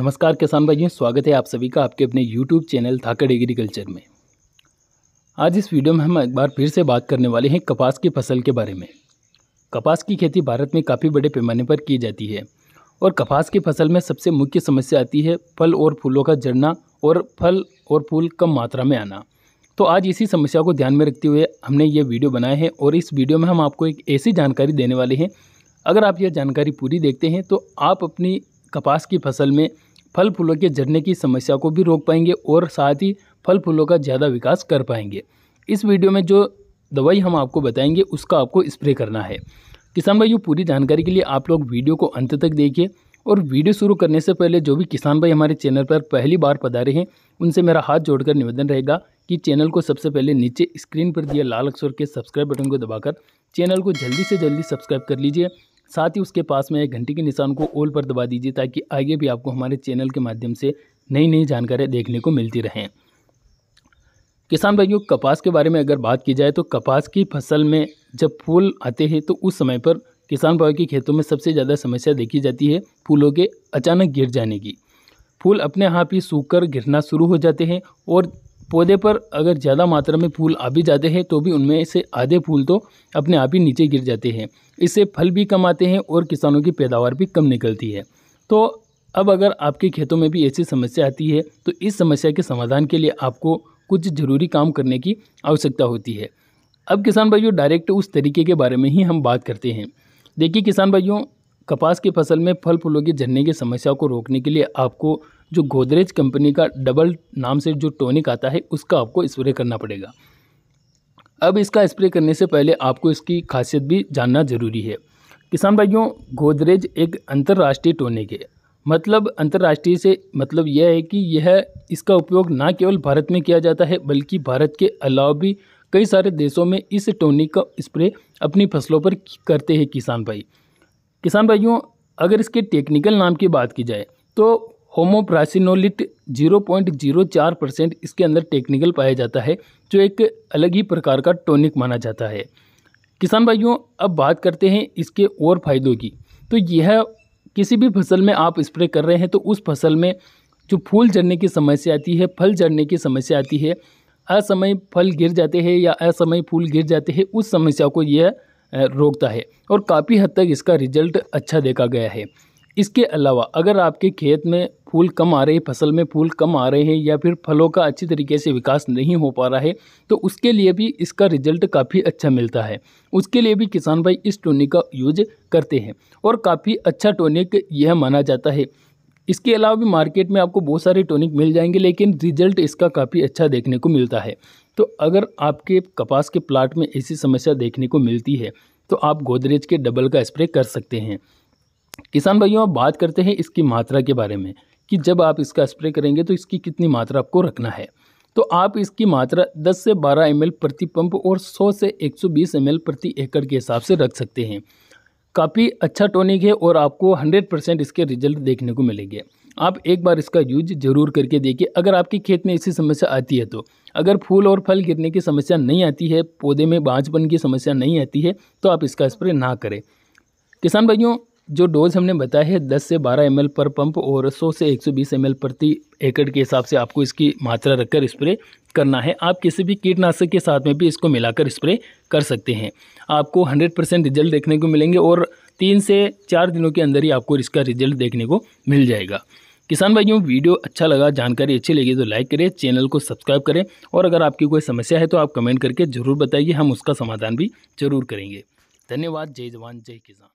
नमस्कार किसान भाइयों स्वागत है आप सभी का आपके अपने YouTube चैनल थाकड़ एग्रीकल्चर में आज इस वीडियो में हम एक बार फिर से बात करने वाले हैं कपास की फसल के बारे में कपास की खेती भारत में काफ़ी बड़े पैमाने पर की जाती है और कपास की फसल में सबसे मुख्य समस्या आती है फल और फूलों का जड़ना और फल और फूल कम मात्रा में आना तो आज इसी समस्या को ध्यान में रखते हुए हमने ये वीडियो बनाया है और इस वीडियो में हम आपको एक ऐसी जानकारी देने वाले हैं अगर आप यह जानकारी पूरी देखते हैं तो आप अपनी कपास की फसल में फल फूलों के झड़ने की समस्या को भी रोक पाएंगे और साथ ही फल फूलों का ज़्यादा विकास कर पाएंगे इस वीडियो में जो दवाई हम आपको बताएंगे उसका आपको स्प्रे करना है किसान भाइयों पूरी जानकारी के लिए आप लोग वीडियो को अंत तक देखिए और वीडियो शुरू करने से पहले जो भी किसान भाई हमारे चैनल पर पहली बार पधारे हैं उनसे मेरा हाथ जोड़कर निवेदन रहेगा कि चैनल को सबसे पहले नीचे स्क्रीन पर दिए लाल अक्षर के सब्सक्राइब बटन को दबाकर चैनल को जल्दी से जल्दी सब्सक्राइब कर लीजिए साथ ही उसके पास में एक घंटी के निशान को ऑल पर दबा दीजिए ताकि आगे भी आपको हमारे चैनल के माध्यम से नई नई जानकारियाँ देखने को मिलती रहें किसान भाइयों कपास के बारे में अगर बात की जाए तो कपास की फसल में जब फूल आते हैं तो उस समय पर किसान भाइयों के खेतों में सबसे ज़्यादा समस्या देखी जाती है फूलों के अचानक गिर जाने की फूल अपने आप हाँ ही सूख कर गिरना शुरू हो जाते हैं और पौधे पर अगर ज़्यादा मात्रा में फूल आ भी जाते हैं तो भी उनमें से आधे फूल तो अपने आप ही नीचे गिर जाते हैं इससे फल भी कम आते हैं और किसानों की पैदावार भी कम निकलती है तो अब अगर आपके खेतों में भी ऐसी समस्या आती है तो इस समस्या के समाधान के लिए आपको कुछ ज़रूरी काम करने की आवश्यकता होती है अब किसान भाइयों डायरेक्ट उस तरीके के बारे में ही हम बात करते हैं देखिए किसान भाइयों कपास की फसल में फल फूलों के झरने की समस्या को रोकने के लिए आपको जो गोदरेज कंपनी का डबल नाम से जो टॉनिक आता है उसका आपको स्प्रे करना पड़ेगा अब इसका स्प्रे करने से पहले आपको इसकी खासियत भी जानना ज़रूरी है किसान भाइयों गोदरेज एक अंतर्राष्ट्रीय टॉनिक है मतलब अंतर्राष्ट्रीय से मतलब यह है कि यह इसका उपयोग ना केवल भारत में किया जाता है बल्कि भारत के अलावा भी कई सारे देशों में इस टोनिक का स्प्रे अपनी फसलों पर करते हैं किसान भाई किसान भाइयों अगर इसके टेक्निकल नाम की बात की जाए तो होमोप्रासिनोलिट 0.04 परसेंट इसके अंदर टेक्निकल पाया जाता है जो एक अलग ही प्रकार का टॉनिक माना जाता है किसान भाइयों अब बात करते हैं इसके और फ़ायदों की तो यह किसी भी फसल में आप स्प्रे कर रहे हैं तो उस फसल में जो फूल झड़ने की समस्या आती है फल झड़ने की समस्या आती है असमय फल गिर जाते हैं या असमय फूल गिर जाते हैं उस समस्या को यह रोकता है और काफ़ी हद तक इसका रिजल्ट अच्छा देखा गया है इसके अलावा अगर आपके खेत में फूल कम आ रहे हैं फसल में फूल कम आ रहे हैं या फिर फलों का अच्छी तरीके से विकास नहीं हो पा रहा है तो उसके लिए भी इसका रिजल्ट काफ़ी अच्छा मिलता है उसके लिए भी किसान भाई इस टोनिक का यूज करते हैं और काफ़ी अच्छा टोनिक यह माना जाता है इसके अलावा भी मार्केट में आपको बहुत सारे टोनिक मिल जाएंगे लेकिन रिजल्ट इसका काफ़ी अच्छा देखने को मिलता है तो अगर आपके कपास के प्लाट में ऐसी समस्या देखने को मिलती है तो आप गोदरेज के डबल का स्प्रे कर सकते हैं किसान भाइयों आप बात करते हैं इसकी मात्रा के बारे में कि जब आप इसका स्प्रे करेंगे तो इसकी कितनी मात्रा आपको रखना है तो आप इसकी मात्रा 10 से 12 एम प्रति पंप और 100 से 120 एम प्रति एकड़ के हिसाब से रख सकते हैं काफ़ी अच्छा टॉनिक है और आपको 100 परसेंट इसके रिजल्ट देखने को मिलेंगे आप एक बार इसका यूज जरूर करके देखिए अगर आपके खेत में ऐसी समस्या आती है तो अगर फूल और फल गिरने की समस्या नहीं आती है पौधे में बाँझपन की समस्या नहीं आती है तो आप इसका स्प्रे ना करें किसान भाइयों जो डोज हमने बताया है 10 से 12 एम पर पंप और 100 से 120 सौ प्रति एकड़ के हिसाब से आपको इसकी मात्रा रखकर स्प्रे करना है आप किसी भी कीटनाशक के साथ में भी इसको मिलाकर स्प्रे कर सकते हैं आपको 100 परसेंट रिजल्ट देखने को मिलेंगे और तीन से चार दिनों के अंदर ही आपको इसका रिजल्ट देखने को मिल जाएगा किसान भाइयों वीडियो अच्छा लगा जानकारी अच्छी लगी तो लाइक करें चैनल को सब्सक्राइब करें और अगर आपकी कोई समस्या है तो आप कमेंट करके ज़रूर बताइए हम उसका समाधान भी जरूर करेंगे धन्यवाद जय जवान जय किसान